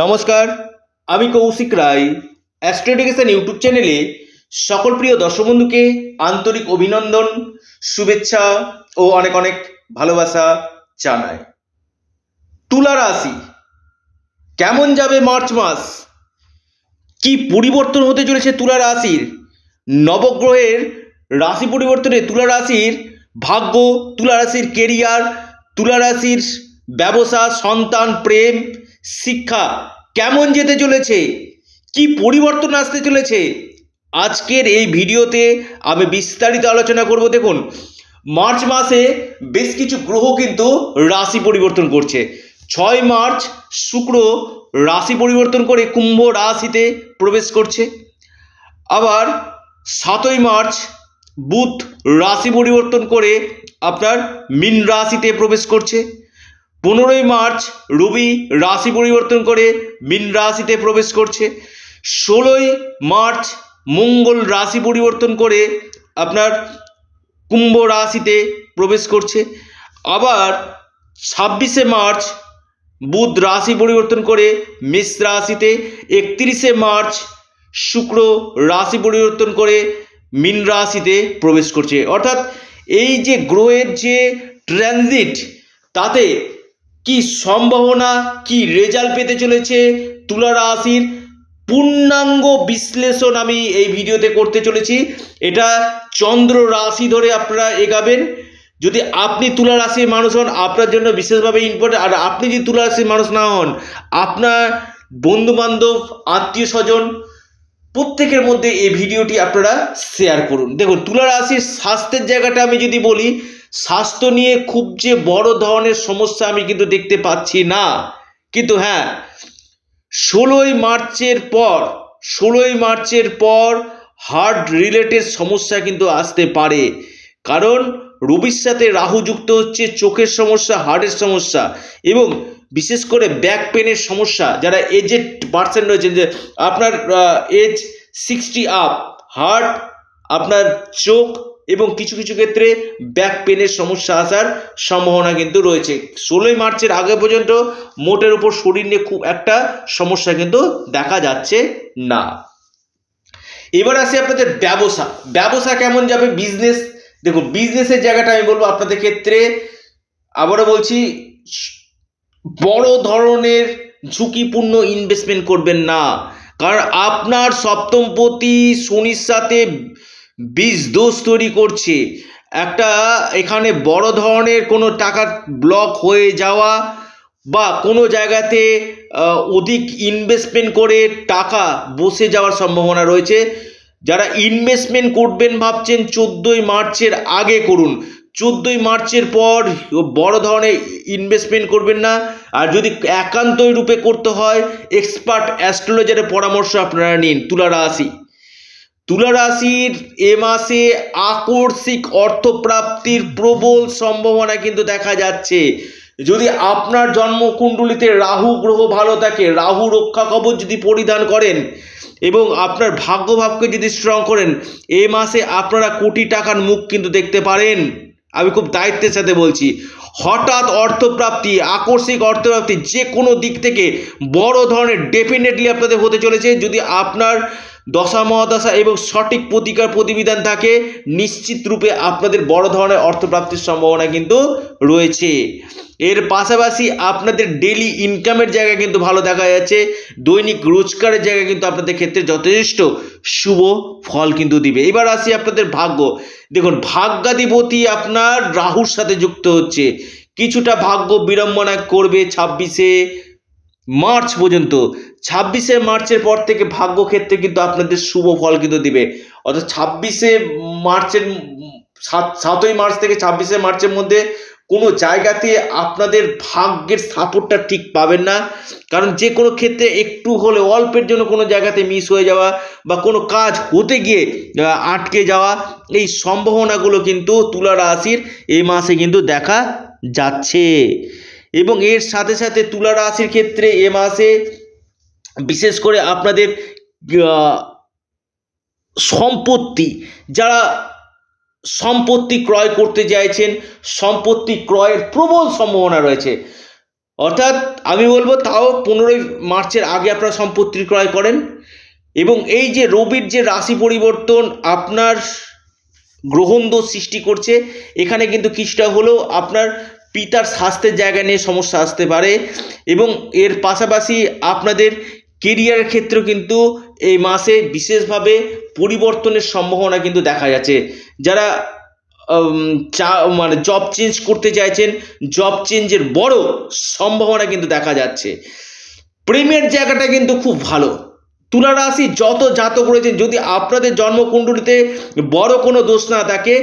নমস্কার আমি কৌশিক রায় অ্যাস্ট্রোডিকেশন ইউটিউব চ্যানেলে সকল প্রিয় দর্শক বন্ধুকে আন্তরিক অভিনন্দন শুভেচ্ছা ও অনেক অনেক ভালোবাসা জানায় তুলা রাশি কেমন যাবে মার্চ মাস কি পরিবর্তন হতে চলেছে তুলা রাশির নবগ্রহের রাশি পরিবর্তনে তুলা রাশির ভাগ্য তুলা রাশির কেরিয়ার তুলা রাশির ব্যবসা সন্তান প্রেম শিক্ষা কেমন যেতে চলেছে কি পরিবর্তন আসতে চলেছে আজকের এই ভিডিওতে আমি বিস্তারিত আলোচনা করব দেখুন মার্চ মাসে বেশ কিছু গ্রহ কিন্তু রাশি পরিবর্তন করছে ছয় মার্চ শুক্র রাশি পরিবর্তন করে কুম্ভ রাশিতে প্রবেশ করছে আবার সাতই মার্চ বুধ রাশি পরিবর্তন করে আপনার মিন রাশিতে প্রবেশ করছে পনেরোই মার্চ রবি রাশি পরিবর্তন করে মিন রাশিতে প্রবেশ করছে ষোলোই মার্চ মঙ্গল রাশি পরিবর্তন করে আপনার কুম্ভ রাশিতে প্রবেশ করছে আবার ছাব্বিশে মার্চ বুধ রাশি পরিবর্তন করে মেষ রাশিতে একত্রিশে মার্চ শুক্র রাশি পরিবর্তন করে মিন রাশিতে প্রবেশ করছে অর্থাৎ এই যে গ্রহের যে ট্রানজিট তাতে কি সম্ভাবনা কি রেজাল্ট পেতে চলেছে তুলা রাশির পূর্ণাঙ্গ বিশ্লেষণ আমি এই ভিডিওতে করতে চলেছি এটা চন্দ্র রাশি ধরে আপনারা এগাবেন যদি আপনি তুলা রাশির মানুষ হন আপনার জন্য বিশেষভাবে ইম্পর্টেন্ট আর আপনি যদি তুলা রাশির মানুষ না হন আপনার বন্ধুবান্ধব আত্মীয় স্বজন প্রত্যেকের মধ্যে এই ভিডিওটি আপনারা শেয়ার করুন দেখুন তুলা রাশির স্বাস্থ্যের জায়গাটা আমি যদি বলি স্বাস্থ্য নিয়ে খুব যে বড় ধরনের সমস্যা আমি কিন্তু দেখতে পাচ্ছি না কিন্তু হ্যাঁ ষোলোই মার্চের পর ষোলোই মার্চের পর হার্ট রিলেটেড সমস্যা কিন্তু আসতে পারে কারণ রবির সাথে রাহু যুক্ত হচ্ছে চোখের সমস্যা হার্টের সমস্যা এবং বিশেষ করে ব্যাক পেনের সমস্যা যারা এজেড পার্সেন্ট রয়েছেন যে আপনার এজ সিক্সটি আপ হার্ট আপনার চোখ এবং কিছু কিছু ক্ষেত্রে ব্যাক পেনের সমস্যা আসার সম্ভাবনা কিন্তু রয়েছে ষোলোই মার্চের আগে পর্যন্ত মোটের উপর শরীর নিয়ে খুব একটা সমস্যা কিন্তু দেখা যাচ্ছে না এবার আসি আপনাদের ব্যবসা ব্যবসা কেমন যাবে বিজনেস দেখুন বিজনেসের জায়গাটা আমি বলবো আপনাদের ক্ষেত্রে আবারও বলছি বড় ধরনের ঝুঁকিপূর্ণ ইনভেস্টমেন্ট করবেন না কারণ আপনার সপ্তমপতি শনির সাথে বীজ দোষ তৈরি করছে একটা এখানে বড় ধরনের কোনো টাকার ব্লক হয়ে যাওয়া বা কোনো জায়গাতে অধিক ইনভেস্টমেন্ট করে টাকা বসে যাওয়ার সম্ভাবনা রয়েছে যারা ইনভেস্টমেন্ট করবেন ভাবছেন চোদ্দোই মার্চের আগে করুন চোদ্দোই মার্চের পর বড় ধরনের ইনভেস্টমেন্ট করবেন না আর যদি একান্তই রূপে করতে হয় এক্সপার্ট অ্যাস্ট্রোলজারের পরামর্শ আপনারা নিন তুলা রাশি তুলারাশির এ মাসে আকর্ষিক অর্থপ্রাপ্তির প্রবল সম্ভাবনা কিন্তু দেখা যাচ্ছে যদি আপনার জন্মকুণ্ডলিতে রাহু গ্রহ ভালো থাকে রাহু রক্ষা কবচ যদি পরিধান করেন এবং আপনার ভাগ্যভাবকে যদি স্ট্রং করেন এ মাসে আপনারা কোটি টাকার মুখ কিন্তু দেখতে পারেন আমি খুব দায়িত্বের সাথে বলছি হঠাৎ অর্থপ্রাপ্তি আকর্ষিক অর্থপ্রাপ্তি যে কোনো দিক থেকে বড় ধরনের ডেফিনেটলি আপনাদের হতে চলেছে যদি আপনার দশা মহাদশা এবং সঠিক প্রতিকার প্রতিবিধান থাকে নিশ্চিত রূপে আপনাদের বড় ধরনের অর্থপ্রাপ্তির সম্ভাবনা কিন্তু রয়েছে এর পাশাপাশি আপনাদের ডেলি ইনকামের জায়গা কিন্তু ভালো দেখা যাচ্ছে দৈনিক রোজগারের জায়গা কিন্তু আপনাদের ক্ষেত্রে যথেষ্ট শুভ ফল কিন্তু দিবে এবার আসি আপনাদের ভাগ্য দেখুন ভাগ্যাধিপতি আপনার রাহুর সাথে যুক্ত হচ্ছে কিছুটা ভাগ্য বিড়ম্বনা করবে ছাব্বিশে মার্চ পর্যন্ত ছাব্বিশে মার্চের পর থেকে ভাগ্য ক্ষেত্রে কিন্তু আপনাদের শুভ ফল কিন্তু দিবে অর্থাৎ ছাব্বিশে মার্চের সাত সাতই মার্চ থেকে ছাব্বিশে মার্চের মধ্যে কোনো জায়গাতে আপনাদের ভাগ্যের সাপোর্টটা ঠিক পাবেন না কারণ যে কোনো ক্ষেত্রে একটু হলে অল্পের জন্য কোনো জায়গাতে মিস হয়ে যাওয়া বা কোনো কাজ হতে গিয়ে আটকে যাওয়া এই সম্ভাবনাগুলো কিন্তু তুলা রাশির এই মাসে কিন্তু দেখা যাচ্ছে এবং এর সাথে সাথে তুলা রাশির ক্ষেত্রে এ মাসে বিশেষ করে আপনাদের সম্পত্তি যারা সম্পত্তি ক্রয় করতে চাইছেন সম্পত্তি ক্রয়ের প্রবল সম্ভাবনা রয়েছে অর্থাৎ আমি বলবো তাও পনেরোই মার্চের আগে আপনারা সম্পত্তি ক্রয় করেন এবং এই যে রবির যে রাশি পরিবর্তন আপনার গ্রহণ দোষ সৃষ্টি করছে এখানে কিন্তু কিছুটা হলেও আপনার পিতার স্বাস্থ্যের জায়গা নিয়ে সমস্যা আসতে পারে এবং এর পাশাপাশি আপনাদের কেরিয়ারের ক্ষেত্রেও কিন্তু এই মাসে বিশেষভাবে পরিবর্তনের সম্ভাবনা কিন্তু দেখা যাচ্ছে যারা চা মানে জব চেঞ্জ করতে চাইছেন জব চেঞ্জের বড় সম্ভাবনা কিন্তু দেখা যাচ্ছে প্রেমের জায়গাটা কিন্তু খুব ভালো তুলা রাশি যত জাতক রয়েছেন যদি আপনাদের জন্মকুণ্ডলিতে বড় কোনো দোষ না থাকে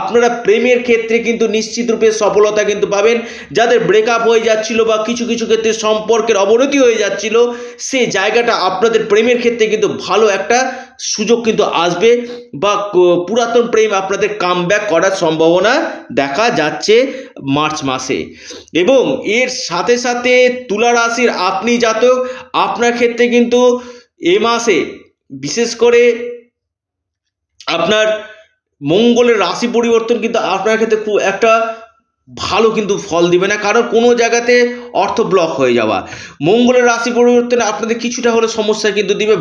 আপনারা প্রেমের ক্ষেত্রে কিন্তু নিশ্চিত রূপে সফলতা কিন্তু পাবেন যাদের ব্রেকআপ হয়ে যাচ্ছিল বা কিছু কিছু ক্ষেত্রে সম্পর্কের অবনতি হয়ে যাচ্ছিল সে জায়গাটা আপনাদের প্রেমের ক্ষেত্রে কিন্তু ভালো একটা সুযোগ কিন্তু আসবে বা পুরাতন প্রেম আপনাদের কাম করার সম্ভাবনা দেখা যাচ্ছে মার্চ মাসে এবং এর সাথে সাথে তুলা রাশির আপনি জাতক আপনার ক্ষেত্রে কিন্তু এ মাসে বিশেষ করে আপনার মঙ্গলের রাশি পরিবর্তন কিন্তু আপনার ক্ষেত্রে খুব একটা ভালো কিন্তু ফল দিবে না কারণ কোনো জায়গাতে অর্থ ব্লক হয়ে যাওয়া মঙ্গলের রাশি পরিবর্তনে আপনাদের কিছুটা হলে সমস্যা কিন্তু দিবে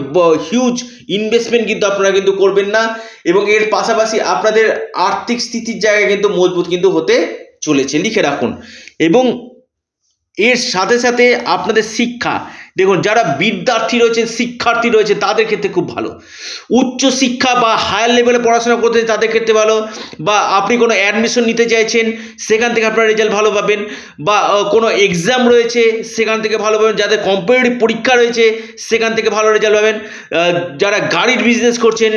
হিউজ ইনভেস্টমেন্ট কিন্তু আপনারা কিন্তু করবেন না এবং এর পাশাপাশি আপনাদের আর্থিক স্থিতির জায়গায় কিন্তু মজবুত কিন্তু হতে চলেছে লিখে রাখুন এবং এর সাথে সাথে আপনাদের শিক্ষা দেখুন যারা বিদ্যার্থী রয়েছে শিক্ষার্থী রয়েছে তাদের ক্ষেত্রে খুব ভালো উচ্চ শিক্ষা বা হায়ার লেভেলে পড়াশোনা করতে তাদের ক্ষেত্রে ভালো বা আপনি কোনো অ্যাডমিশন নিতে চাইছেন সেখান থেকে আপনার রেজাল্ট ভালো পাবেন বা কোনো এক্সাম রয়েছে সেখান থেকে ভালো পাবেন যাদের কম্পিটিটিভ পরীক্ষা রয়েছে সেখান থেকে ভালো রেজাল্ট পাবেন যারা গাড়ির বিজনেস করছেন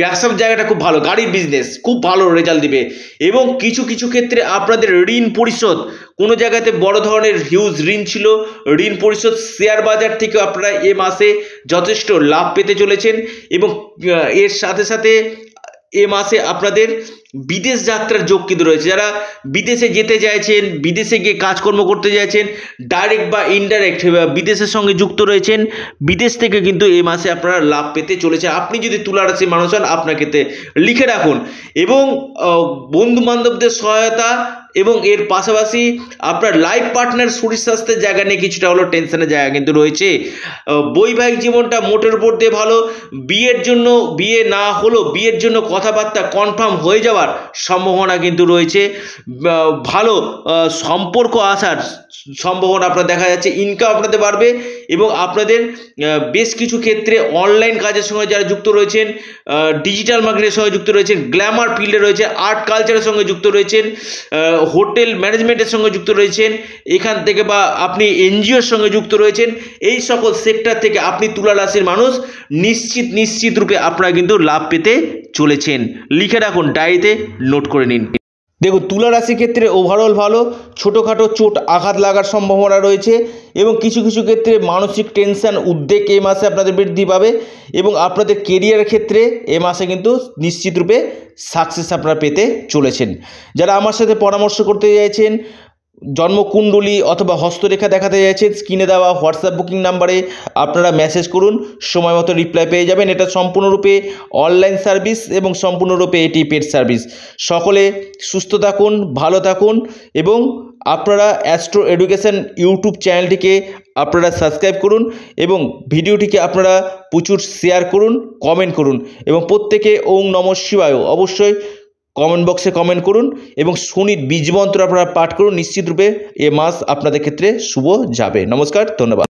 ব্যবসার জায়গাটা খুব ভালো গাড়ির বিজনেস খুব ভালো রেজাল্ট দিবে এবং কিছু কিছু ক্ষেত্রে আপনাদের ঋণ পরিশোধ কোনো জায়গাতে বড় ধরনের হিউজ ঋণ ছিল ঋণ পরিশোধ শেয়ার বাজার থেকে আপনারা এ মাসে যথেষ্ট লাভ পেতে চলেছেন এবং এর সাথে সাথে এ মাসে আপনাদের বিদেশ যাত্রার যোগ কিন্তু রয়েছে যারা বিদেশে যেতে চাইছেন বিদেশে গিয়ে কাজকর্ম করতে চাইছেন ডাইরেক্ট বা ইনডাইরেক্ট বিদেশের সঙ্গে যুক্ত রয়েছেন বিদেশ থেকে কিন্তু এ মাসে আপনারা লাভ পেতে চলেছে আপনি যদি তুলা রাশি মানুষ হন আপনাকে লিখে রাখুন এবং বন্ধু বান্ধবদের সহায়তা এবং এর পাশাপাশি আপনার লাইফ পার্টনার শরীর স্বাস্থ্যের জায়গা নিয়ে কিছুটা হলো টেনশনের জায়গা কিন্তু রয়েছে বৈবাহিক জীবনটা মোটের উপর দিয়ে ভালো বিয়ের জন্য বিয়ে না হলেও বিয়ের জন্য কথাবার্তা কনফার্ম হয়ে যাওয়ার সম্ভাবনা কিন্তু রয়েছে ভালো সম্পর্ক আসার সম্ভাবনা আপনার দেখা যাচ্ছে ইনকাম আপনাদের বাড়বে এবং আপনাদের বেশ কিছু ক্ষেত্রে অনলাইন কাজের সঙ্গে যারা যুক্ত রয়েছেন ডিজিটাল মার্কেটের সঙ্গে যুক্ত রয়েছেন গ্ল্যামার ফিল্ডে রয়েছে আর্ট কালচারের সঙ্গে যুক্ত রয়েছেন হোটেল ম্যানেজমেন্টের সঙ্গে যুক্ত রয়েছেন এখান থেকে বা আপনি এনজিওর সঙ্গে যুক্ত রয়েছেন এই সকল সেক্টর থেকে আপনি তুলা রাশির মানুষ নিশ্চিত নিশ্চিত রূপে আপনারা কিন্তু লাভ পেতে চলেছেন লিখে রাখুন ডায়েরিতে নোট করে নিন দেখুন তুলা রাশির ক্ষেত্রে ওভারঅল ভালো ছোটোখাটো চোট আঘাত লাগার সম্ভাবনা রয়েছে এবং কিছু কিছু ক্ষেত্রে মানসিক টেনশান উদ্বেগ এ মাসে আপনাদের বৃদ্ধি পাবে এবং আপনাদের কেরিয়ার ক্ষেত্রে এ মাসে কিন্তু নিশ্চিতরূপে সাকসেস আপনারা পেতে চলেছেন যারা আমার সাথে পরামর্শ করতে চাইছেন জন্মকুণ্ডলী অথবা হস্তরেখা দেখাতে যাচ্ছে স্ক্রিনে দেওয়া হোয়াটসঅ্যাপ বুকিং নাম্বারে আপনারা মেসেজ করুন সময় মতো রিপ্লাই পেয়ে যাবেন এটা সম্পূর্ণরূপে অনলাইন সার্ভিস এবং সম্পূর্ণরূপে এটি পেড সার্ভিস সকলে সুস্থ থাকুন ভালো থাকুন এবং আপনারা অ্যাস্ট্রো এডুকেশন ইউটিউব চ্যানেলটিকে আপনারা সাবস্ক্রাইব করুন এবং ভিডিওটিকে আপনারা প্রচুর শেয়ার করুন কমেন্ট করুন এবং প্রত্যেকে ওং নম শিবায় অবশ্যই কমেন্ট বক্সে কমেন্ট করুন এবং শনির বীজমন্ত্র আপনারা পাঠ করুন নিশ্চিতরূপে এ মাস আপনাদের ক্ষেত্রে শুভ যাবে নমস্কার ধন্যবাদ